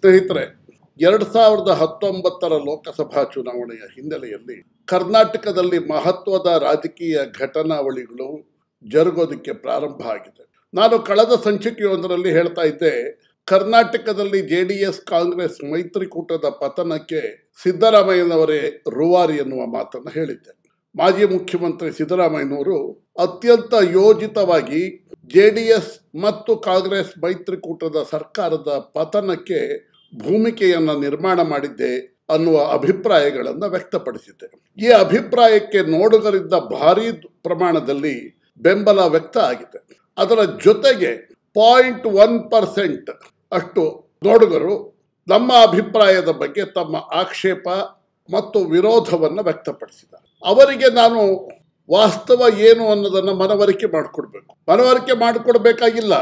ಸ್ನೇಹಿತರೆ ಎರಡು ಸಾವಿರದ ಹತ್ತೊಂಬತ್ತರ ಲೋಕಸಭಾ ಚುನಾವಣೆಯ ಹಿನ್ನೆಲೆಯಲ್ಲಿ ಕರ್ನಾಟಕದಲ್ಲಿ ಮಹತ್ವದ ರಾಜಕೀಯ ಘಟನಾವಳಿಗಳು ಜರುಗೋದಕ್ಕೆ ಪ್ರಾರಂಭ ಆಗಿದೆ ನಾನು ಕಳೆದ ಸಂಚಿಕೆಯೊಂದರಲ್ಲಿ ಹೇಳ್ತಾ ಇದ್ದೆ ಕರ್ನಾಟಕದಲ್ಲಿ ಜೆ ಡಿ ಎಸ್ ಕಾಂಗ್ರೆಸ್ ಮೈತ್ರಿಕೂಟದ ಪತನಕ್ಕೆ ಸಿದ್ದರಾಮಯ್ಯನವರೇ ರೂವಾರಿ ಎನ್ನುವ ಮಾತನ್ನು ಹೇಳಿದ್ದೆ ಮಾಜಿ ಮುಖ್ಯಮಂತ್ರಿ ಸಿದ್ದರಾಮಯ್ಯನವರು ಅತ್ಯಂತ ಯೋಜಿತವಾಗಿ ಜೆ ಡಿ ಎಸ್ ಮತ್ತು ಕಾಂಗ್ರೆಸ್ ಮೈತ್ರಿಕೂಟದ ಸರ್ಕಾರದ ಪತನಕ್ಕೆ ಭೂಮಿಕೆಯನ್ನು ನಿರ್ಮಾಣ ಮಾಡಿದ್ದೆ ಅನ್ನುವ ಅಭಿಪ್ರಾಯಗಳನ್ನು ವ್ಯಕ್ತಪಡಿಸಿದೆ ಈ ಅಭಿಪ್ರಾಯಕ್ಕೆ ನೋಡುಗರಿಂದ ಭಾರಿ ಪ್ರಮಾಣದಲ್ಲಿ ಬೆಂಬಲ ವ್ಯಕ್ತ ಆಗಿದೆ ಅದರ ಜೊತೆಗೆ ಪಾಯಿಂಟ್ ಒನ್ ಪರ್ಸೆಂಟ್ ಅಷ್ಟು ನೋಡುಗರು ನಮ್ಮ ಅಭಿಪ್ರಾಯದ ಬಗ್ಗೆ ತಮ್ಮ ಆಕ್ಷೇಪ ಮತ್ತು ವಿರೋಧವನ್ನು ವ್ಯಕ್ತಪಡಿಸಿದ್ದಾರೆ ಅವರಿಗೆ ನಾನು ವಾಸ್ತವ ಏನು ಅನ್ನೋದನ್ನ ಮನವರಿಕೆ ಮಾಡಿಕೊಡ್ಬೇಕು ಮನವರಿಕೆ ಮಾಡಿಕೊಡ್ಬೇಕಾಗಿಲ್ಲ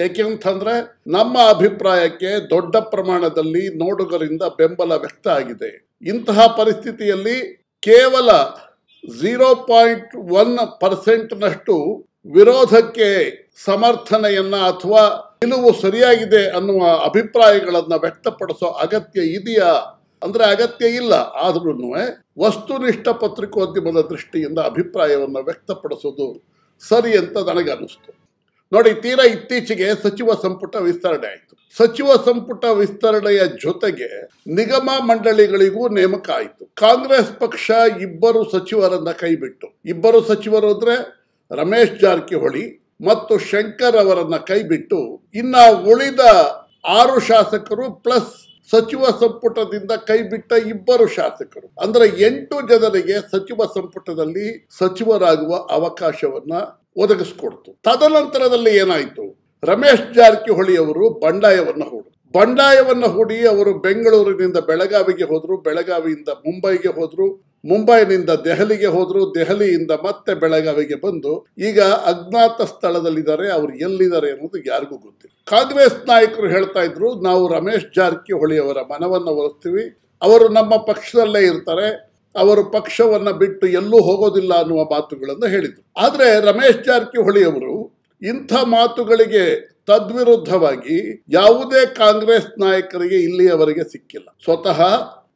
ಯಾಕೆಂತಂದ್ರೆ ನಮ್ಮ ಅಭಿಪ್ರಾಯಕ್ಕೆ ದೊಡ್ಡ ಪ್ರಮಾಣದಲ್ಲಿ ನೋಡುಗರಿಂದ ಬೆಂಬಲ ವ್ಯಕ್ತ ಆಗಿದೆ ಇಂತಹ ಪರಿಸ್ಥಿತಿಯಲ್ಲಿ ಕೇವಲ ಝೀರೋ ಪಾಯಿಂಟ್ ಒನ್ ಪರ್ಸೆಂಟ್ನಷ್ಟು ವಿರೋಧಕ್ಕೆ ಸಮರ್ಥನೆಯನ್ನ ಅಥವಾ ನಿಲುವು ಸರಿಯಾಗಿದೆ ಅನ್ನುವ ಅಭಿಪ್ರಾಯಗಳನ್ನು ವ್ಯಕ್ತಪಡಿಸೋ ಅಗತ್ಯ ಇದೆಯಾ ಅಂದ್ರೆ ಅಗತ್ಯ ಇಲ್ಲ ಆದ್ರೂ ವಸ್ತುನಿಷ್ಠ ಪತ್ರಿಕೋದ್ಯಮದ ದೃಷ್ಟಿಯಿಂದ ಅಭಿಪ್ರಾಯವನ್ನು ವ್ಯಕ್ತಪಡಿಸೋದು ಸರಿ ಅಂತ ನನಗೆ ಅನ್ನಿಸ್ತು ನೋಡಿ ತೀರಾ ಇತ್ತೀಚೆಗೆ ಸಚಿವ ಸಂಪುಟ ವಿಸ್ತರಣೆ ಆಯಿತು ಸಚಿವ ಸಂಪುಟ ವಿಸ್ತರಣೆಯ ಜೊತೆಗೆ ನಿಗಮ ಮಂಡಳಿಗಳಿಗೂ ನೇಮಕ ಆಯಿತು ಕಾಂಗ್ರೆಸ್ ಪಕ್ಷ ಇಬ್ಬರು ಸಚಿವರನ್ನ ಕೈಬಿಟ್ಟು ಇಬ್ಬರು ಸಚಿವರು ಅಂದ್ರೆ ರಮೇಶ್ ಜಾರಕಿಹೊಳಿ ಮತ್ತು ಶಂಕರ್ ಅವರನ್ನ ಕೈಬಿಟ್ಟು ಇನ್ನ ಉಳಿದ ಆರು ಶಾಸಕರು ಪ್ಲಸ್ ಸಚಿವ ಸಂಪುಟದಿಂದ ಕೈಬಿಟ್ಟ ಇಬ್ಬರು ಶಾಸಕರು ಅಂದ್ರೆ ಎಂಟು ಜನರಿಗೆ ಸಚಿವ ಸಂಪುಟದಲ್ಲಿ ಸಚಿವರಾಗುವ ಅವಕಾಶವನ್ನ ಒದಗಿಸ್ಕೊಡ್ತು ತದನಂತರದಲ್ಲಿ ಏನಾಯ್ತು ರಮೇಶ್ ಜಾರಕಿಹೊಳಿ ಅವರು ಬಂಡಾಯವನ್ನು ಹೂಡಿದ್ರು ಬಂಡಾಯವನ್ನು ಹೂಡಿ ಅವರು ಬೆಂಗಳೂರಿನಿಂದ ಬೆಳಗಾವಿಗೆ ಹೋದರು ಬೆಳಗಾವಿಯಿಂದ ಮುಂಬೈಗೆ ಹೋದರು ಮುಂಬೈನಿಂದ ದೆಹಲಿಗೆ ಹೋದರು ದೆಹಲಿಯಿಂದ ಮತ್ತೆ ಬೆಳಗಾವಿಗೆ ಬಂದು ಈಗ ಅಜ್ಞಾತ ಸ್ಥಳದಲ್ಲಿದ್ದಾರೆ ಅವರು ಎಲ್ಲಿದ್ದಾರೆ ಅನ್ನೋದು ಯಾರಿಗೂ ಗೊತ್ತಿಲ್ಲ ಕಾಂಗ್ರೆಸ್ ನಾಯಕರು ಹೇಳ್ತಾ ಇದ್ರು ನಾವು ರಮೇಶ್ ಜಾರಕಿಹೊಳಿ ಅವರ ಮನವನ್ನು ಒಲಿಸ್ತೀವಿ ಅವರು ನಮ್ಮ ಪಕ್ಷದಲ್ಲೇ ಇರ್ತಾರೆ ಅವರು ಪಕ್ಷವನ್ನು ಬಿಟ್ಟು ಎಲ್ಲೂ ಹೋಗೋದಿಲ್ಲ ಅನ್ನುವ ಮಾತುಗಳನ್ನು ಹೇಳಿದರು ಆದರೆ ರಮೇಶ್ ಜಾರಕಿಹೊಳಿ ಅವರು ಇಂಥ ಮಾತುಗಳಿಗೆ ತದ್ವಿರುದ್ಧವಾಗಿ ಯಾವುದೇ ಕಾಂಗ್ರೆಸ್ ನಾಯಕರಿಗೆ ಇಲ್ಲಿಯವರೆಗೆ ಸಿಕ್ಕಿಲ್ಲ ಸ್ವತಃ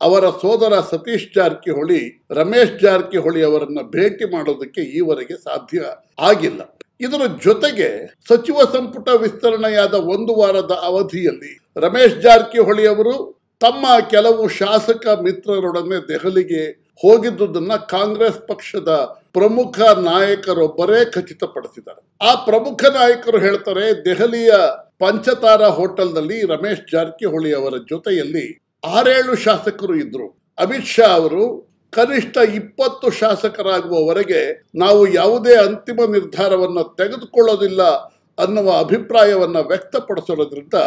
ಅವರ ಸೋದರ ಸತೀಶ್ ಜಾರಕಿಹೊಳಿ ರಮೇಶ್ ಜಾರಕಿಹೊಳಿ ಅವರನ್ನ ಭೇಟಿ ಮಾಡೋದಕ್ಕೆ ಈವರೆಗೆ ಸಾಧ್ಯ ಆಗಿಲ್ಲ ಇದರ ಜೊತೆಗೆ ಸಚಿವ ಸಂಪುಟ ವಿಸ್ತರಣೆಯಾದ ಒಂದು ವಾರದ ಅವಧಿಯಲ್ಲಿ ರಮೇಶ್ ಜಾರಕಿಹೊಳಿ ಅವರು ತಮ್ಮ ಕೆಲವು ಶಾಸಕ ಮಿತ್ರರೊಡನೆ ದೆಹಲಿಗೆ ಹೋಗಿದ್ದುದನ್ನ ಕಾಂಗ್ರೆಸ್ ಪಕ್ಷದ ಪ್ರಮುಖ ನಾಯಕರೊಬ್ಬರೇ ಖಚಿತಪಡಿಸಿದ್ದಾರೆ ಆ ಪ್ರಮುಖ ನಾಯಕರು ಹೇಳ್ತಾರೆ ದೆಹಲಿಯ ಪಂಚತಾರಾ ಹೋಟೆಲ್ನಲ್ಲಿ ರಮೇಶ್ ಜಾರಕಿಹೊಳಿ ಅವರ ಜೊತೆಯಲ್ಲಿ ಆರೇಳು ಶಾಸಕರು ಇದ್ರು ಅಮಿತ್ ಶಾ ಅವರು ಕನಿಷ್ಠ ಇಪ್ಪತ್ತು ಶಾಸಕರಾಗುವವರೆಗೆ ನಾವು ಯಾವುದೇ ಅಂತಿಮ ನಿರ್ಧಾರವನ್ನು ತೆಗೆದುಕೊಳ್ಳೋದಿಲ್ಲ ಅನ್ನುವ ಅಭಿಪ್ರಾಯವನ್ನ ವ್ಯಕ್ತಪಡಿಸೋದ್ರಿಂದ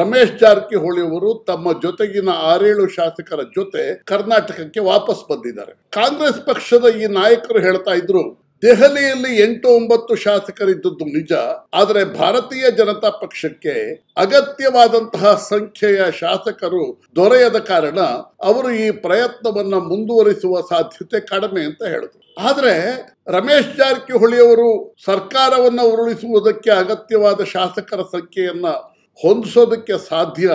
ರಮೇಶ್ ಜಾರಕಿಹೊಳಿ ಅವರು ತಮ್ಮ ಜೊತೆಗಿನ ಆರೇಳು ಶಾಸಕರ ಜೊತೆ ಕರ್ನಾಟಕಕ್ಕೆ ವಾಪಸ್ ಬಂದಿದ್ದಾರೆ ಕಾಂಗ್ರೆಸ್ ಪಕ್ಷದ ಈ ನಾಯಕರು ಹೇಳ್ತಾ ಇದ್ರು ದೆಹಲಿಯಲ್ಲಿ ಎಂಟು ಒಂಬತ್ತು ಶಾಸಕರಿದ್ದದ್ದು ನಿಜ ಆದರೆ ಭಾರತೀಯ ಜನತಾ ಪಕ್ಷಕ್ಕೆ ಅಗತ್ಯವಾದಂತಹ ಸಂಖ್ಯೆಯ ಶಾಸಕರು ದೊರೆಯದ ಕಾರಣ ಅವರು ಈ ಪ್ರಯತ್ನವನ್ನ ಮುಂದುವರಿಸುವ ಸಾಧ್ಯತೆ ಕಡಿಮೆ ಅಂತ ಹೇಳಿದ್ರು ಆದರೆ ರಮೇಶ್ ಜಾರಕಿಹೊಳಿ ಅವರು ಸರ್ಕಾರವನ್ನು ಉರುಳಿಸುವುದಕ್ಕೆ ಅಗತ್ಯವಾದ ಶಾಸಕರ ಸಂಖ್ಯೆಯನ್ನ ಹೊಂದಿಸೋದಕ್ಕೆ ಸಾಧ್ಯ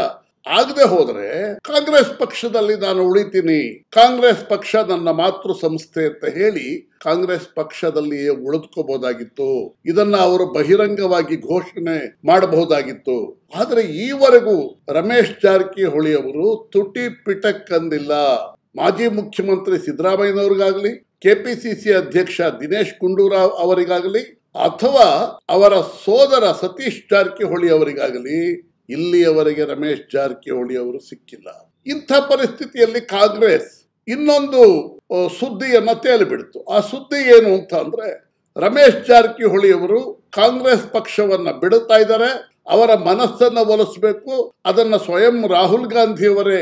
ಆಗದೆ ಹೋದರೆ ಕಾಂಗ್ರೆಸ್ ಪಕ್ಷದಲ್ಲಿ ನಾನು ಉಳಿತೀನಿ ಕಾಂಗ್ರೆಸ್ ಪಕ್ಷ ನನ್ನ ಮಾತೃ ಸಂಸ್ಥೆ ಅಂತ ಹೇಳಿ ಕಾಂಗ್ರೆಸ್ ಪಕ್ಷದಲ್ಲಿಯೇ ಉಳಿದುಕೋಬಹುದಾಗಿತ್ತು ಇದನ್ನ ಅವರು ಬಹಿರಂಗವಾಗಿ ಘೋಷಣೆ ಮಾಡಬಹುದಾಗಿತ್ತು ಆದರೆ ಈವರೆಗೂ ರಮೇಶ್ ಜಾರಕಿಹೊಳಿ ಅವರು ತುಟಿ ಪಿಟಕ್ ಅಂದಿಲ್ಲ ಮಾಜಿ ಮುಖ್ಯಮಂತ್ರಿ ಸಿದ್ದರಾಮಯ್ಯನವರಿಗಾಗಲಿ ಕೆಪಿಸಿಸಿ ಅಧ್ಯಕ್ಷ ದಿನೇಶ್ ಗುಂಡೂರಾವ್ ಅವರಿಗಾಗಲಿ ಅಥವಾ ಅವರ ಸೋದರ ಸತೀಶ್ ಜಾರಕಿಹೊಳಿ ಅವರಿಗಾಗಲಿ ಇಲ್ಲಿಯವರೆಗೆ ರಮೇಶ್ ಜಾರಕಿಹೊಳಿ ಅವರು ಸಿಕ್ಕಿಲ್ಲ ಇಂಥ ಪರಿಸ್ಥಿತಿಯಲ್ಲಿ ಕಾಂಗ್ರೆಸ್ ಇನ್ನೊಂದು ಸುದ್ದಿಯನ್ನ ತೇಲಿಬಿಡ್ತು ಆ ಸುದ್ದಿ ಏನು ಅಂತ ಅಂದ್ರೆ ರಮೇಶ್ ಜಾರಕಿಹೊಳಿ ಅವರು ಕಾಂಗ್ರೆಸ್ ಪಕ್ಷವನ್ನ ಬಿಡುತ್ತಾ ಇದ್ದಾರೆ ಅವರ ಮನಸ್ಸನ್ನ ಒಲಿಸಬೇಕು ಅದನ್ನ ಸ್ವಯಂ ರಾಹುಲ್ ಗಾಂಧಿಯವರೇ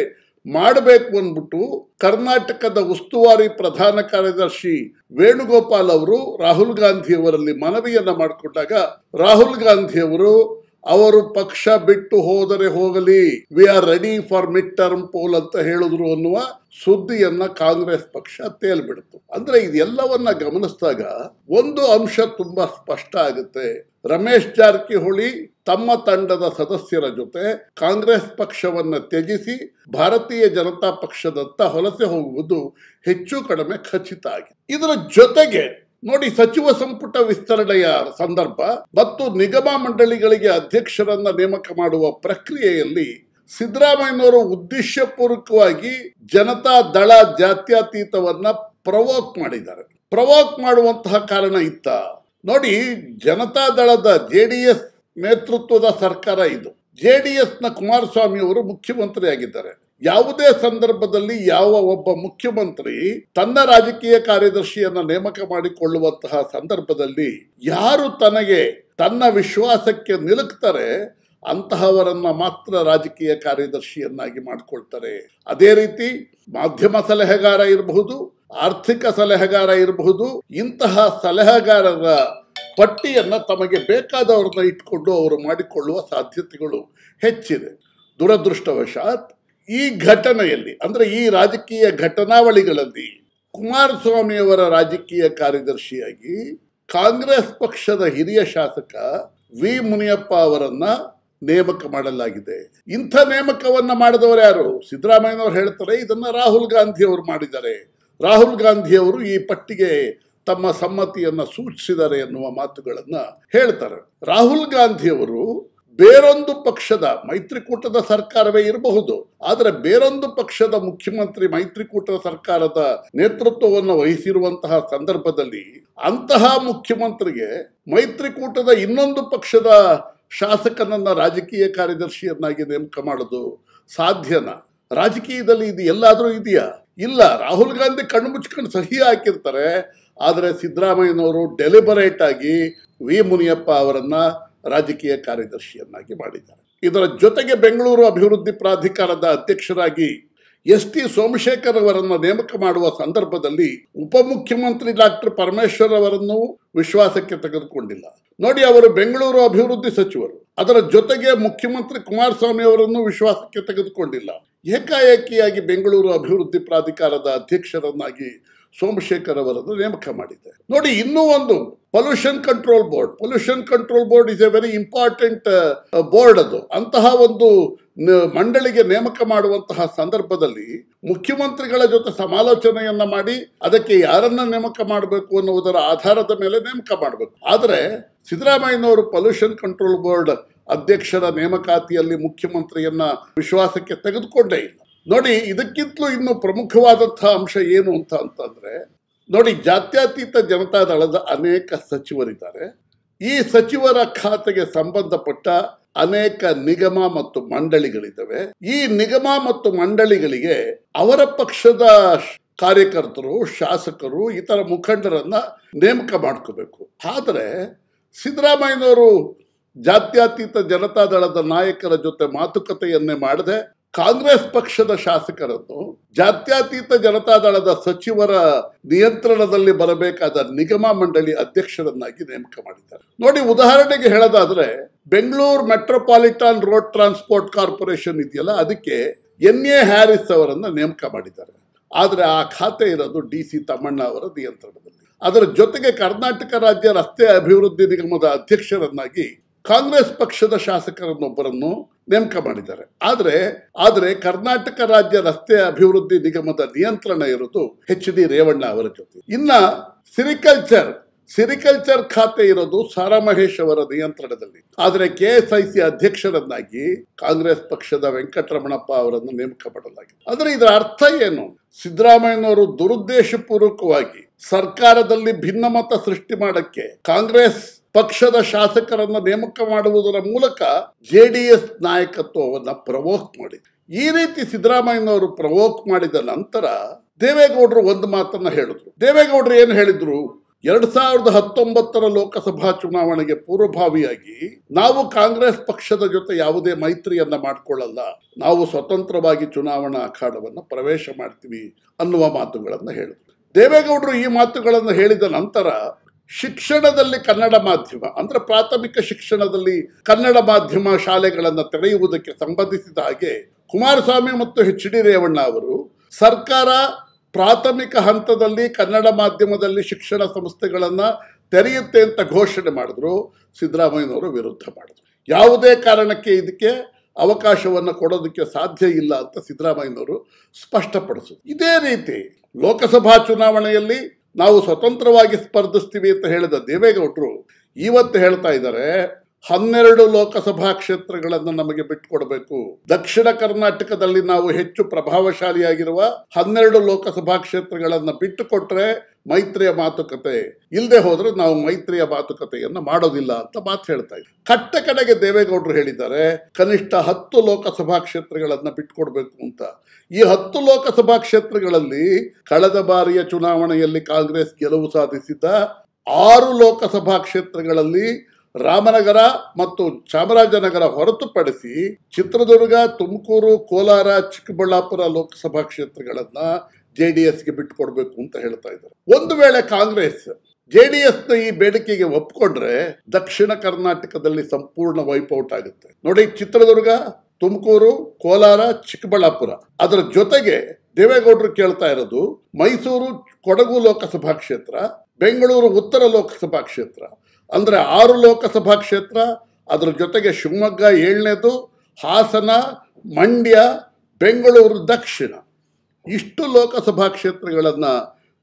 ಮಾಡಬೇಕು ಅಂದ್ಬಿಟ್ಟು ಕರ್ನಾಟಕದ ಉಸ್ತುವಾರಿ ಪ್ರಧಾನ ಕಾರ್ಯದರ್ಶಿ ವೇಣುಗೋಪಾಲ್ ಅವರು ರಾಹುಲ್ ಅವರಲ್ಲಿ ಮನವಿಯನ್ನ ಮಾಡಿಕೊಂಡಾಗ ರಾಹುಲ್ ಅವರು ಅವರು ಪಕ್ಷ ಬಿಟ್ಟು ಹೋದರೆ ಹೋಗಲಿ we are ready for mid term poll ಅಂತ ಹೇಳಿದ್ರು ಅನ್ನುವ ಸುದ್ದಿಯನ್ನ ಕಾಂಗ್ರೆಸ್ ಪಕ್ಷ ತೇಲ್ಬಿಡ್ತು ಅಂದ್ರೆ ಇದೆಲ್ಲವನ್ನ ಗಮನಿಸಿದಾಗ ಒಂದು ಅಂಶ ತುಂಬಾ ಸ್ಪಷ್ಟ ಆಗುತ್ತೆ ರಮೇಶ್ ಜಾರಕಿಹೊಳಿ ತಮ್ಮ ತಂಡದ ಸದಸ್ಯರ ಜೊತೆ ಕಾಂಗ್ರೆಸ್ ಪಕ್ಷವನ್ನು ತ್ಯಜಿಸಿ ಭಾರತೀಯ ಜನತಾ ಪಕ್ಷದತ್ತ ಹೊಲಸೆ ಹೋಗುವುದು ಹೆಚ್ಚು ಕಡಿಮೆ ಖಚಿತ ಆಗಿದೆ ಇದರ ಜೊತೆಗೆ ನೋಡಿ ಸಚಿವ ಸಂಪುಟ ವಿಸ್ತರಣೆಯ ಸಂದರ್ಭ ಮತ್ತು ನಿಗಮ ಮಂಡಳಿಗಳಿಗೆ ಅಧ್ಯಕ್ಷರನ್ನ ನೇಮಕ ಮಾಡುವ ಪ್ರಕ್ರಿಯೆಯಲ್ಲಿ ಸಿದ್ದರಾಮಯ್ಯನವರು ಉದ್ದೇಶಪೂರ್ವಕವಾಗಿ ಜನತಾ ದಳ ಜಾತ್ಯತೀತವನ್ನ ಪ್ರವೋಕ್ ಮಾಡಿದ್ದಾರೆ ಪ್ರವೋಕ್ ಮಾಡುವಂತಹ ಕಾರಣ ಇತ್ತ ನೋಡಿ ಜನತಾದಳದ ಜೆ ಡಿ ಎಸ್ ನೇತೃತ್ವದ ಸರ್ಕಾರ ಇದು ಜೆ ಡಿ ಎಸ್ನ ಕುಮಾರಸ್ವಾಮಿ ಅವರು ಮುಖ್ಯಮಂತ್ರಿ ಆಗಿದ್ದಾರೆ ಯಾವುದೇ ಸಂದರ್ಭದಲ್ಲಿ ಯಾವ ಒಬ್ಬ ಮುಖ್ಯಮಂತ್ರಿ ತನ್ನ ರಾಜಕೀಯ ಕಾರ್ಯದರ್ಶಿಯನ್ನು ನೇಮಕ ಮಾಡಿಕೊಳ್ಳುವಂತಹ ಸಂದರ್ಭದಲ್ಲಿ ಯಾರು ತನಗೆ ತನ್ನ ವಿಶ್ವಾಸಕ್ಕೆ ನಿಲುಕ್ತಾರೆ ಅಂತಹವರನ್ನ ಮಾತ್ರ ರಾಜಕೀಯ ಕಾರ್ಯದರ್ಶಿಯನ್ನಾಗಿ ಮಾಡಿಕೊಳ್ತಾರೆ ಅದೇ ರೀತಿ ಮಾಧ್ಯಮ ಸಲಹೆಗಾರ ಇರಬಹುದು ಆರ್ಥಿಕ ಸಲಹೆಗಾರ ಇರಬಹುದು ಇಂತಹ ಸಲಹೆಗಾರರ ಪಟ್ಟಿಯನ್ನ ತಮಗೆ ಬೇಕಾದವ್ರನ್ನ ಇಟ್ಕೊಂಡು ಅವರು ಮಾಡಿಕೊಳ್ಳುವ ಸಾಧ್ಯತೆಗಳು ಹೆಚ್ಚಿದೆ ದುರದೃಷ್ಟವಶಾತ್ ಈ ಘಟನೆಯಲ್ಲಿ ಅಂದ್ರೆ ಈ ರಾಜಕೀಯ ಘಟನಾವಳಿಗಳಲ್ಲಿ ಕುಮಾರಸ್ವಾಮಿಯವರ ರಾಜಕೀಯ ಕಾರ್ಯದರ್ಶಿಯಾಗಿ ಕಾಂಗ್ರೆಸ್ ಪಕ್ಷದ ಹಿರಿಯ ಶಾಸಕ ವಿ ಮುನಿಯಪ್ಪ ಅವರನ್ನ ನೇಮಕ ಮಾಡಲಾಗಿದೆ ಇಂಥ ನೇಮಕವನ್ನ ಮಾಡಿದವರು ಯಾರು ಸಿದ್ದರಾಮಯ್ಯನವರು ಹೇಳ್ತಾರೆ ಇದನ್ನ ರಾಹುಲ್ ಗಾಂಧಿ ಅವರು ಮಾಡಿದ್ದಾರೆ ರಾಹುಲ್ ಗಾಂಧಿಯವರು ಈ ಪಟ್ಟಿಗೆ ತಮ್ಮ ಸಮ್ಮತಿಯನ್ನ ಸೂಚಿಸಿದ್ದಾರೆ ಎನ್ನುವ ಮಾತುಗಳನ್ನ ಹೇಳ್ತಾರೆ ರಾಹುಲ್ ಗಾಂಧಿಯವರು ಬೇರೊಂದು ಪಕ್ಷದ ಮೈತ್ರಿಕೂಟದ ಸರ್ಕಾರವೇ ಇರಬಹುದು ಆದರೆ ಬೇರೊಂದು ಪಕ್ಷದ ಮುಖ್ಯಮಂತ್ರಿ ಮೈತ್ರಿಕೂಟದ ಸರ್ಕಾರದ ನೇತೃತ್ವವನ್ನು ವಹಿಸಿರುವಂತಹ ಸಂದರ್ಭದಲ್ಲಿ ಅಂತಹ ಮುಖ್ಯಮಂತ್ರಿಗೆ ಮೈತ್ರಿಕೂಟದ ಇನ್ನೊಂದು ಪಕ್ಷದ ಶಾಸಕನನ್ನ ರಾಜಕೀಯ ಕಾರ್ಯದರ್ಶಿಯನ್ನಾಗಿ ನೇಮಕ ಮಾಡೋದು ಸಾಧ್ಯನಾ ರಾಜಕೀಯದಲ್ಲಿ ಇದು ಎಲ್ಲಾದರೂ ಇದೆಯಾ ಇಲ್ಲ ರಾಹುಲ್ ಗಾಂಧಿ ಕಣ್ಣು ಮುಚ್ಕೊಂಡು ಸಹಿ ಹಾಕಿರ್ತಾರೆ ಆದರೆ ಸಿದ್ದರಾಮಯ್ಯನವರು ಡೆಲಿಬರೇಟ್ ಆಗಿ ವಿ ಮುನಿಯಪ್ಪ ಅವರನ್ನ ರಾಜಕೀಯ ಕಾರ್ಯದರ್ಶಿಯನ್ನಾಗಿ ಮಾಡಿದ್ದಾರೆ ಇದರ ಜೊತೆಗೆ ಬೆಂಗಳೂರು ಅಭಿವೃದ್ಧಿ ಪ್ರಾಧಿಕಾರದ ಅಧ್ಯಕ್ಷರಾಗಿ ಎಸ್ ಟಿ ಸೋಮಶೇಖರ್ ಅವರನ್ನು ನೇಮಕ ಮಾಡುವ ಸಂದರ್ಭದಲ್ಲಿ ಉಪಮುಖ್ಯಮಂತ್ರಿ ಡಾಕ್ಟರ್ ಪರಮೇಶ್ವರ್ ಅವರನ್ನು ವಿಶ್ವಾಸಕ್ಕೆ ತೆಗೆದುಕೊಂಡಿಲ್ಲ ನೋಡಿ ಅವರು ಬೆಂಗಳೂರು ಅಭಿವೃದ್ಧಿ ಸಚಿವರು ಅದರ ಜೊತೆಗೆ ಮುಖ್ಯಮಂತ್ರಿ ಕುಮಾರಸ್ವಾಮಿ ಅವರನ್ನು ವಿಶ್ವಾಸಕ್ಕೆ ತೆಗೆದುಕೊಂಡಿಲ್ಲ ಏಕಾಏಕಿಯಾಗಿ ಬೆಂಗಳೂರು ಅಭಿವೃದ್ಧಿ ಪ್ರಾಧಿಕಾರದ ಅಧ್ಯಕ್ಷರನ್ನಾಗಿ ಸೋಮಶೇಖರ್ ಅವರನ್ನು ನೇಮಕ ಮಾಡಿದೆ ನೋಡಿ ಇನ್ನೂ ಒಂದು pollution control board pollution control board is a very important board ಅದು ಅಂತಹ ಒಂದು ಮಂಡಳಿಗೆ ನೇಮಕ ಮಾಡುವಂತಹ ಸಂದರ್ಭದಲ್ಲಿ ಮುಖ್ಯಮಂತ್ರಿಗಳ ಜೊತೆ ಸಮಾಲೋಚನೆಯನ್ನ ಮಾಡಿ ಅದಕ್ಕೆ ಯಾರನ್ನ ನೇಮಕ ಮಾಡಬೇಕು ಅನ್ನುವುದರ ಆಧಾರದ ಮೇಲೆ ನೇಮಕ ಮಾಡಬೇಕು ಆದರೆ ಸಿದ್ದರಾಮಯ್ಯನವರು ಪೊಲ್ಯೂಷನ್ ಕಂಟ್ರೋಲ್ ಬೋರ್ಡ್ ಅಧ್ಯಕ್ಷರ ನೇಮಕಾತಿಯಲ್ಲಿ ಮುಖ್ಯಮಂತ್ರಿಯನ್ನ ವಿಶ್ವಾಸಕ್ಕೆ ತೆಗೆದುಕೊಂಡೇ ಇಲ್ಲ ನೋಡಿ ಇದಕ್ಕಿಂತಲೂ ಇನ್ನು ಪ್ರಮುಖವಾದಂತಹ ಅಂಶ ಏನು ಅಂತ ಅಂತಂದ್ರೆ ನೋಡಿ ಜಾತ್ಯತೀತ ಜನತಾದಳದ ಅನೇಕ ಸಚಿವರಿದ್ದಾರೆ ಈ ಸಚಿವರ ಖಾತೆಗೆ ಸಂಬಂಧಪಟ್ಟ ಅನೇಕ ನಿಗಮ ಮತ್ತು ಮಂಡಳಿಗಳಿದ್ದಾವೆ ಈ ನಿಗಮ ಮತ್ತು ಮಂಡಳಿಗಳಿಗೆ ಅವರ ಪಕ್ಷದ ಕಾರ್ಯಕರ್ತರು ಶಾಸಕರು ಇತರ ಮುಖಂಡರನ್ನ ನೇಮಕ ಮಾಡ್ಕೋಬೇಕು ಆದರೆ ಸಿದ್ದರಾಮಯ್ಯನವರು ಜಾತ್ಯತೀತ ಜನತಾದಳದ ನಾಯಕರ ಜೊತೆ ಮಾತುಕತೆಯನ್ನೇ ಮಾಡದೆ ಕಾಂಗ್ರೆಸ್ ಪಕ್ಷದ ಶಾಸಕರನ್ನು ಜಾತ್ಯತೀತ ಜನತಾದಳದ ಸಚಿವರ ನಿಯಂತ್ರಣದಲ್ಲಿ ಬರಬೇಕಾದ ನಿಗಮ ಮಂಡಳಿ ಅಧ್ಯಕ್ಷರನ್ನಾಗಿ ನೇಮಕ ಮಾಡಿದ್ದಾರೆ ನೋಡಿ ಉದಾಹರಣೆಗೆ ಹೇಳೋದಾದ್ರೆ Bengaluru metropolitan road transport corporation ಇದೆಯಲ್ಲ ಅದಕ್ಕೆ ಎನ್ ಎ ಹ್ಯಾರಿಸ್ ಅವರನ್ನು ನೇಮಕ ಮಾಡಿದ್ದಾರೆ ಆದರೆ ಆ ಖಾತೆ ಇರೋದು ಡಿ ಸಿ ತಮ್ಮಣ್ಣ ಅವರ ನಿಯಂತ್ರಣದಲ್ಲಿ ಅದರ ಜೊತೆಗೆ ಕರ್ನಾಟಕ ರಾಜ್ಯ ರಸ್ತೆ ಅಭಿವೃದ್ಧಿ ನಿಗಮದ ಅಧ್ಯಕ್ಷರನ್ನಾಗಿ ಕಾಂಗ್ರೆಸ್ ಪಕ್ಷದ ಶಾಸಕರನ್ನೊಬ್ಬರನ್ನು ನೇಮಕ ಮಾಡಿದ್ದಾರೆ ಆದರೆ ಆದರೆ ಕರ್ನಾಟಕ ರಾಜ್ಯ ರಸ್ತೆ ಅಭಿವೃದ್ಧಿ ನಿಗಮದ ನಿಯಂತ್ರಣ ಇರೋದು ಹೆಚ್ ಡಿ ರೇವಣ್ಣ ಅವರ ಜೊತೆ ಇನ್ನ ಸಿರಿಕಲ್ಚರ್ ಸಿರಿಕಲ್ಚರ್ ಖಾತೆ ಇರೋದು ಸಾರಾ ಮಹೇಶ್ ಅವರ ನಿಯಂತ್ರಣದಲ್ಲಿ ಆದರೆ ಕೆ ಎಸ್ ಐ ಸಿ ಅಧ್ಯಕ್ಷರನ್ನಾಗಿ ಕಾಂಗ್ರೆಸ್ ಪಕ್ಷದ ವೆಂಕಟರಮಣಪ್ಪ ಅವರನ್ನು ನೇಮಕ ಮಾಡಲಾಗಿದೆ ಆದರೆ ಇದರ ಅರ್ಥ ಏನು ಸಿದ್ದರಾಮಯ್ಯನವರು ದುರುದ್ದೇಶಪೂರ್ವಕವಾಗಿ ಸರ್ಕಾರದಲ್ಲಿ ಭಿನ್ನಮತ ಸೃಷ್ಟಿ ಮಾಡಕ್ಕೆ ಕಾಂಗ್ರೆಸ್ ಪಕ್ಷದ ಶಾಸಕರನ್ನು ನೇಮಕ ಮಾಡುವುದರ ಮೂಲಕ ಜೆ ಡಿ ಎಸ್ ನಾಯಕತ್ವವನ್ನು ಪ್ರವೋಕ್ ಮಾಡಿದೆ ಈ ರೀತಿ ಸಿದ್ದರಾಮಯ್ಯನವರು ಪ್ರವೋಕ್ ಮಾಡಿದ ನಂತರ ದೇವೇಗೌಡರು ಒಂದು ಮಾತನ್ನು ಹೇಳಿದ್ರು ದೇವೇಗೌಡರು ಏನು ಹೇಳಿದ್ರು ಎರಡ್ ಸಾವಿರದ ಹತ್ತೊಂಬತ್ತರ ಲೋಕಸಭಾ ಚುನಾವಣೆಗೆ ಪೂರ್ವಭಾವಿಯಾಗಿ ನಾವು ಕಾಂಗ್ರೆಸ್ ಪಕ್ಷದ ಜೊತೆ ಯಾವುದೇ ಮೈತ್ರಿಯನ್ನ ಮಾಡಿಕೊಳ್ಳಲ್ಲ ನಾವು ಸ್ವತಂತ್ರವಾಗಿ ಚುನಾವಣಾ ಅಖಾಡವನ್ನು ಪ್ರವೇಶ ಮಾಡ್ತೀವಿ ಅನ್ನುವ ಮಾತುಗಳನ್ನು ಹೇಳಿದ್ರು ದೇವೇಗೌಡರು ಈ ಮಾತುಗಳನ್ನು ಹೇಳಿದ ನಂತರ ಶಿಕ್ಷಣದಲ್ಲಿ ಕನ್ನಡ ಮಾಧ್ಯಮ ಅಂದ್ರೆ ಪ್ರಾಥಮಿಕ ಶಿಕ್ಷಣದಲ್ಲಿ ಕನ್ನಡ ಮಾಧ್ಯಮ ಶಾಲೆಗಳನ್ನು ತೆರೆಯುವುದಕ್ಕೆ ಸಂಬಂಧಿಸಿದ ಹಾಗೆ ಕುಮಾರಸ್ವಾಮಿ ಮತ್ತು ಎಚ್ ಡಿ ರೇವಣ್ಣ ಅವರು ಸರ್ಕಾರ ಪ್ರಾಥಮಿಕ ಹಂತದಲ್ಲಿ ಕನ್ನಡ ಮಾಧ್ಯಮದಲ್ಲಿ ಶಿಕ್ಷಣ ಸಂಸ್ಥೆಗಳನ್ನು ತೆರೆಯುತ್ತೆ ಅಂತ ಘೋಷಣೆ ಮಾಡಿದ್ರು ಸಿದ್ದರಾಮಯ್ಯನವರು ವಿರುದ್ಧ ಮಾಡಿದ್ರು ಯಾವುದೇ ಕಾರಣಕ್ಕೆ ಇದಕ್ಕೆ ಅವಕಾಶವನ್ನು ಕೊಡೋದಕ್ಕೆ ಸಾಧ್ಯ ಇಲ್ಲ ಅಂತ ಸಿದ್ದರಾಮಯ್ಯನವರು ಸ್ಪಷ್ಟಪಡಿಸಿದ್ರು ಇದೇ ರೀತಿ ಲೋಕಸಭಾ ಚುನಾವಣೆಯಲ್ಲಿ ನಾವು ಸ್ವತಂತ್ರವಾಗಿ ಸ್ಪರ್ಧಿಸ್ತೀವಿ ಅಂತ ಹೇಳಿದ ದೇವೇಗೌಡರು ಇವತ್ತು ಹೇಳ್ತಾ ಇದ್ದಾರೆ ಹನ್ನೆರಡು ಲೋಕಸಭಾ ಕ್ಷೇತ್ರಗಳನ್ನು ನಮಗೆ ಬಿಟ್ಟುಕೊಡಬೇಕು ದಕ್ಷಿಣ ಕರ್ನಾಟಕದಲ್ಲಿ ನಾವು ಹೆಚ್ಚು ಪ್ರಭಾವಶಾಲಿಯಾಗಿರುವ ಹನ್ನೆರಡು ಲೋಕಸಭಾ ಕ್ಷೇತ್ರಗಳನ್ನು ಬಿಟ್ಟುಕೊಟ್ರೆ ಮೈತ್ರಿಯ ಮಾತುಕತೆ ಇಲ್ಲದೆ ಹೋದ್ರೆ ನಾವು ಮೈತ್ರಿಯ ಮಾತುಕತೆಯನ್ನು ಮಾಡೋದಿಲ್ಲ ಅಂತ ಮಾತು ಹೇಳ್ತಾ ಇದ್ದೀವಿ ಕಟ್ಟ ಕಡೆಗೆ ದೇವೇಗೌಡರು ಹೇಳಿದ್ದಾರೆ ಕನಿಷ್ಠ ಹತ್ತು ಲೋಕಸಭಾ ಕ್ಷೇತ್ರಗಳನ್ನು ಬಿಟ್ಕೊಡ್ಬೇಕು ಅಂತ ಈ ಹತ್ತು ಲೋಕಸಭಾ ಕ್ಷೇತ್ರಗಳಲ್ಲಿ ಕಳೆದ ಬಾರಿಯ ಚುನಾವಣೆಯಲ್ಲಿ ಕಾಂಗ್ರೆಸ್ ಗೆಲುವು ಸಾಧಿಸಿದ ಆರು ಲೋಕಸಭಾ ಕ್ಷೇತ್ರಗಳಲ್ಲಿ ರಾಮನಗರ ಮತ್ತು ಚಾಮರಾಜನಗರ ಹೊರತುಪಡಿಸಿ ಚಿತ್ರದುರ್ಗ ತುಮಕೂರು ಕೋಲಾರ ಚಿಕ್ಕಬಳ್ಳಾಪುರ ಲೋಕಸಭಾ ಕ್ಷೇತ್ರಗಳನ್ನ ಜೆ ಡಿ ಎಸ್ಗೆ ಬಿಟ್ಟುಕೊಡ್ಬೇಕು ಅಂತ ಹೇಳ್ತಾ ಇದ್ದಾರೆ ಒಂದು ವೇಳೆ ಕಾಂಗ್ರೆಸ್ ಜೆ ಡಿ ನ ಈ ಬೇಡಿಕೆಗೆ ಒಪ್ಪಿಕೊಂಡ್ರೆ ದಕ್ಷಿಣ ಕರ್ನಾಟಕದಲ್ಲಿ ಸಂಪೂರ್ಣ ವೈಪೌಟ್ ಆಗುತ್ತೆ ನೋಡಿ ಚಿತ್ರದುರ್ಗ ತುಮಕೂರು ಕೋಲಾರ ಚಿಕ್ಕಬಳ್ಳಾಪುರ ಅದರ ಜೊತೆಗೆ ದೇವೇಗೌಡರು ಕೇಳ್ತಾ ಇರೋದು ಮೈಸೂರು ಕೊಡಗು ಲೋಕಸಭಾ ಕ್ಷೇತ್ರ ಬೆಂಗಳೂರು ಉತ್ತರ ಲೋಕಸಭಾ ಕ್ಷೇತ್ರ ಅಂದರೆ ಆರು ಲೋಕಸಭಾ ಕ್ಷೇತ್ರ ಅದರ ಜೊತೆಗೆ ಶಿವಮೊಗ್ಗ ಏಳನೇದು ಹಾಸನ ಮಂಡ್ಯ ಬೆಂಗಳೂರು ದಕ್ಷಿಣ ಇಷ್ಟು ಲೋಕಸಭಾ ಕ್ಷೇತ್ರಗಳನ್ನು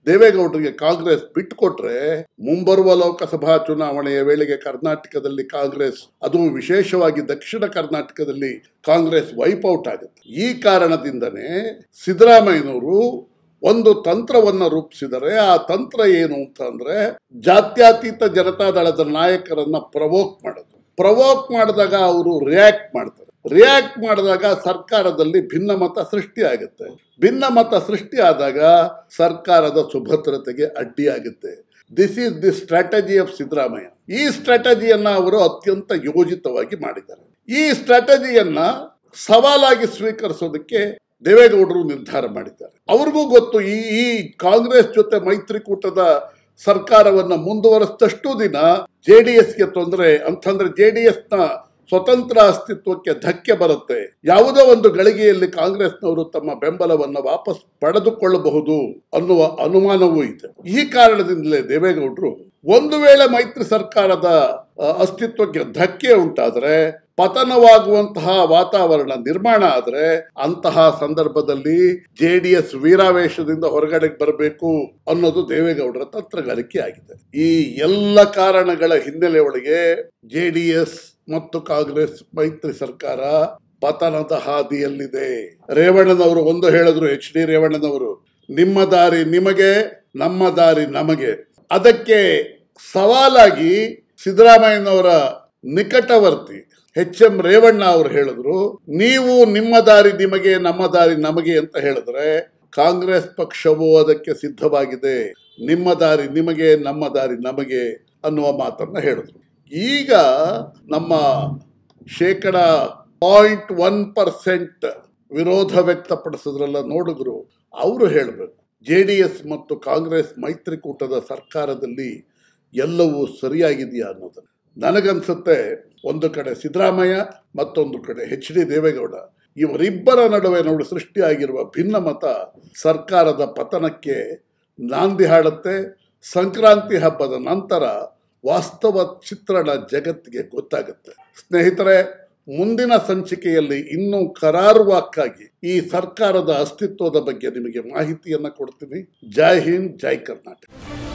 ದೇವೇಗೌಡರಿಗೆ ಕಾಂಗ್ರೆಸ್ ಬಿಟ್ಟುಕೊಟ್ರೆ ಮುಂಬರುವ ಲೋಕಸಭಾ ಚುನಾವಣೆಯ ವೇಳೆಗೆ ಕರ್ನಾಟಕದಲ್ಲಿ ಕಾಂಗ್ರೆಸ್ ಅದು ವಿಶೇಷವಾಗಿ ದಕ್ಷಿಣ ಕರ್ನಾಟಕದಲ್ಲಿ ಕಾಂಗ್ರೆಸ್ ವೈಪ್ ಔಟ್ ಆಗುತ್ತೆ ಈ ಕಾರಣದಿಂದನೇ ಸಿದ್ದರಾಮಯ್ಯನವರು ಒಂದು ತಂತ್ರವನ್ನ ರೂಪಿಸಿದರೆ ಆ ತಂತ್ರ ಏನು ಅಂತಂದ್ರೆ ಜಾತ್ಯತೀತ ಜನತಾದಳದ ನಾಯಕರನ್ನ ಪ್ರವೋಕ್ ಮಾಡೋದು ಪ್ರವೋಕ್ ಮಾಡಿದಾಗ ಅವರು ರಿಯಾಕ್ಟ್ ಮಾಡ್ತಾರೆ ರಿಯಾಕ್ಟ್ ಮಾಡಿದಾಗ ಸರ್ಕಾರದಲ್ಲಿ ಭಿನ್ನ ಮತ ಆಗುತ್ತೆ ಭಿನ್ನ ಮತ ಆದಾಗ ಸರ್ಕಾರದ ಸುಭದ್ರತೆಗೆ ಅಡ್ಡಿಯಾಗುತ್ತೆ this is the strategy of Siddaramaiah ಈ ಸ್ಟ್ರಾಟಜಿಯನ್ನ ಅವರು ಅತ್ಯಂತ ಯೋಜಿತವಾಗಿ ಮಾಡಿದ್ದಾರೆ ಈ ಸ್ಟ್ರಾಟಜಿಯನ್ನ ಸವಾಲಾಗಿ ಸ್ವೀಕರಿಸೋದಕ್ಕೆ ದೇವೇಗೌಡರು ನಿರ್ಧಾರ ಮಾಡಿದ್ದಾರೆ ಅವ್ರಿಗೂ ಗೊತ್ತು ಈ ಈ ಕಾಂಗ್ರೆಸ್ ಜೊತೆ ಮೈತ್ರಿಕೂಟದ ಸರ್ಕಾರವನ್ನು ಮುಂದುವರೆಸಿದಷ್ಟು ದಿನ ಜೆ ಡಿ ಎಸ್ಗೆ ತೊಂದರೆ ಅಂತಂದ್ರೆ ಜೆ ಡಿ ಎಸ್ನ ಸ್ವತಂತ್ರ ಅಸ್ತಿತ್ವಕ್ಕೆ ಧಕ್ಕೆ ಬರುತ್ತೆ ಯಾವುದೋ ಒಂದು ಗಳಿಗೆಯಲ್ಲಿ ಕಾಂಗ್ರೆಸ್ನವರು ತಮ್ಮ ಬೆಂಬಲವನ್ನು ವಾಪಸ್ ಪಡೆದುಕೊಳ್ಳಬಹುದು ಅನ್ನುವ ಅನುಮಾನವೂ ಇದೆ ಈ ಕಾರಣದಿಂದಲೇ ದೇವೇಗೌಡರು ಒಂದು ವೇಳೆ ಮೈತ್ರಿ ಸರ್ಕಾರದ ಅಸ್ತಿತ್ವಕ್ಕೆ ಧಕ್ಕೆ ಉಂಟಾದರೆ ಪತನವಾಗುವಂತಹ ವಾತಾವರಣ ನಿರ್ಮಾಣ ಆದರೆ ಅಂತಹ ಸಂದರ್ಭದಲ್ಲಿ ಜೆ ಡಿ ಎಸ್ ವೀರಾವೇಶದಿಂದ ಹೊರಗಡೆ ಬರಬೇಕು ಅನ್ನೋದು ದೇವೇಗೌಡರ ತಂತ್ರಗಾರಿಕೆ ಆಗಿದೆ ಈ ಎಲ್ಲ ಕಾರಣಗಳ ಹಿನ್ನೆಲೆ ಒಳಗೆ ಜೆ ಡಿ ಎಸ್ ಮತ್ತು ಕಾಂಗ್ರೆಸ್ ಮೈತ್ರಿ ಸರ್ಕಾರ ಪತನದ ಹಾದಿಯಲ್ಲಿದೆ ರೇವಣ್ಣನವರು ಒಂದು ಹೇಳಿದ್ರು ಎಚ್ ಡಿ ರೇವಣ್ಣನವರು ನಿಮ್ಮ ದಾರಿ ನಿಮಗೆ ನಮ್ಮ ದಾರಿ ನಮಗೆ ಅದಕ್ಕೆ ಸವಾಲಾಗಿ ಸಿದ್ದರಾಮಯ್ಯನವರ ನಿಕಟವರ್ತಿ ಎಚ್ ಎಂ ರೇವಣ್ಣ ಅವರು ಹೇಳಿದ್ರು ನೀವು ನಿಮ್ಮ ದಾರಿ ನಿಮಗೆ ನಮ್ಮ ದಾರಿ ನಮಗೆ ಅಂತ ಹೇಳಿದ್ರೆ ಕಾಂಗ್ರೆಸ್ ಪಕ್ಷವು ಅದಕ್ಕೆ ಸಿದ್ಧವಾಗಿದೆ ನಿಮ್ಮ ದಾರಿ ನಿಮಗೆ ನಮ್ಮ ದಾರಿ ನಮಗೆ ಅನ್ನುವ ಮಾತನ್ನು ಹೇಳಿದ್ರು ಈಗ ನಮ್ಮ ಶೇಕಡ ಪಾಯಿಂಟ್ ಒನ್ ಪರ್ಸೆಂಟ್ ವಿರೋಧ ವ್ಯಕ್ತಪಡಿಸಿದ್ರೆಲ್ಲ ನೋಡಿದ್ರು ಅವರು ಹೇಳಬೇಕು ಜೆ ಡಿ ಎಸ್ ಮತ್ತು ಕಾಂಗ್ರೆಸ್ ಮೈತ್ರಿಕೂಟದ ಸರ್ಕಾರದಲ್ಲಿ ಎಲ್ಲವೂ ಸರಿಯಾಗಿದೆಯಾ ಅನ್ನೋದನ್ನು ನನಗನ್ಸುತ್ತೆ ಒಂದು ಕಡೆ ಸಿದ್ದರಾಮಯ್ಯ ಮತ್ತೊಂದು ಕಡೆ ಹೆಚ್ ಡಿ ದೇವೇಗೌಡ ಇವರಿಬ್ಬರ ನಡುವೆ ನೋಡಿ ಸೃಷ್ಟಿಯಾಗಿರುವ ಭಿನ್ನ ಮತ ಸರ್ಕಾರದ ಪತನಕ್ಕೆ ನಾಂದಿ ಹಾಡುತ್ತೆ ಸಂಕ್ರಾಂತಿ ಹಬ್ಬದ ನಂತರ ವಾಸ್ತವ ಚಿತ್ರಣ ಜಗತ್ತಿಗೆ ಗೊತ್ತಾಗುತ್ತೆ ಸ್ನೇಹಿತರೆ ಮುಂದಿನ ಸಂಚಿಕೆಯಲ್ಲಿ ಇನ್ನೂ ಕರಾರುವಾಕ್ಕಾಗಿ ಈ ಸರ್ಕಾರದ ಅಸ್ತಿತ್ವದ ಬಗ್ಗೆ ನಿಮಗೆ ಮಾಹಿತಿಯನ್ನು ಕೊಡ್ತೀನಿ ಜೈ ಹಿಂದ್ ಜೈ ಕರ್ನಾಟಕ